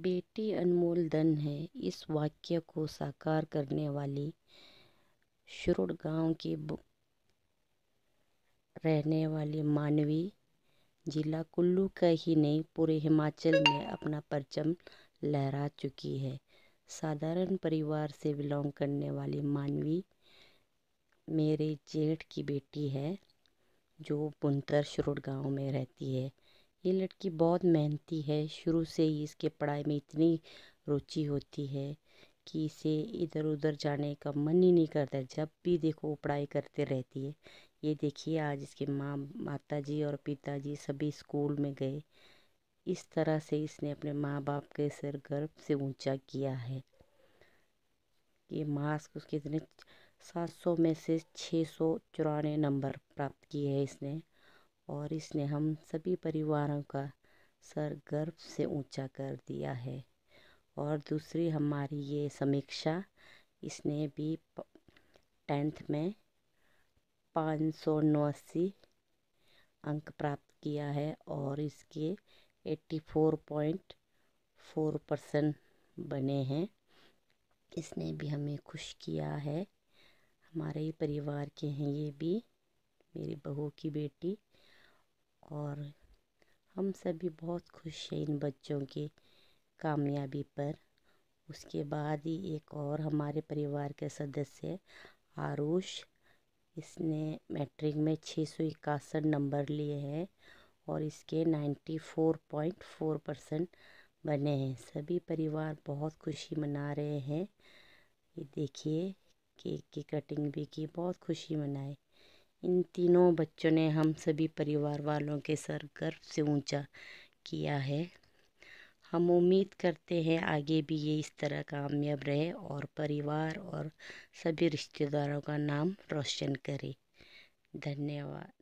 बेटी अनमोल धन है इस वाक्य को साकार करने वाली शुरुड़ गांव की रहने वाली मानवी जिला कुल्लू का ही नहीं पूरे हिमाचल में अपना परचम लहरा चुकी है साधारण परिवार से बिलोंग करने वाली मानवी मेरे जेठ की बेटी है जो बुनतर शुरुड़ गांव में रहती है ये लड़की बहुत मेहनती है शुरू से ही इसके पढ़ाई में इतनी रुचि होती है कि इसे इधर उधर जाने का मन ही नहीं करता जब भी देखो वो पढ़ाई करते रहती है ये देखिए आज इसके माँ माता जी और पिताजी सभी स्कूल में गए इस तरह से इसने अपने माँ बाप के सिर गर्व से ऊंचा किया है ये मास्क उसके इतने सात सौ में से छः सौ चौरानवे नंबर प्राप्त किए हैं इसने और इसने हम सभी परिवारों का सर गर्व से ऊंचा कर दिया है और दूसरी हमारी ये समीक्षा इसने भी टेंथ में पाँच सौ नवासी अंक प्राप्त किया है और इसके eighty four point four percent बने हैं इसने भी हमें खुश किया है हमारे ही परिवार के हैं ये भी मेरी बहू की बेटी और हम सभी बहुत खुश हैं इन बच्चों की कामयाबी पर उसके बाद ही एक और हमारे परिवार के सदस्य आरुष इसने मैट्रिक में छः सौ इक्यासठ नंबर लिए हैं और इसके ninety four point four percent बने हैं सभी परिवार बहुत खुशी मना रहे हैं ये देखिए केक की कटिंग भी की बहुत खुशी मनाई इन तीनों बच्चों ने हम सभी परिवार वालों के सर गर्व से ऊंचा किया है हम उम्मीद करते हैं आगे भी ये इस तरह कामयाब रहे और परिवार और सभी रिश्तेदारों का नाम रोशन करे धन्यवाद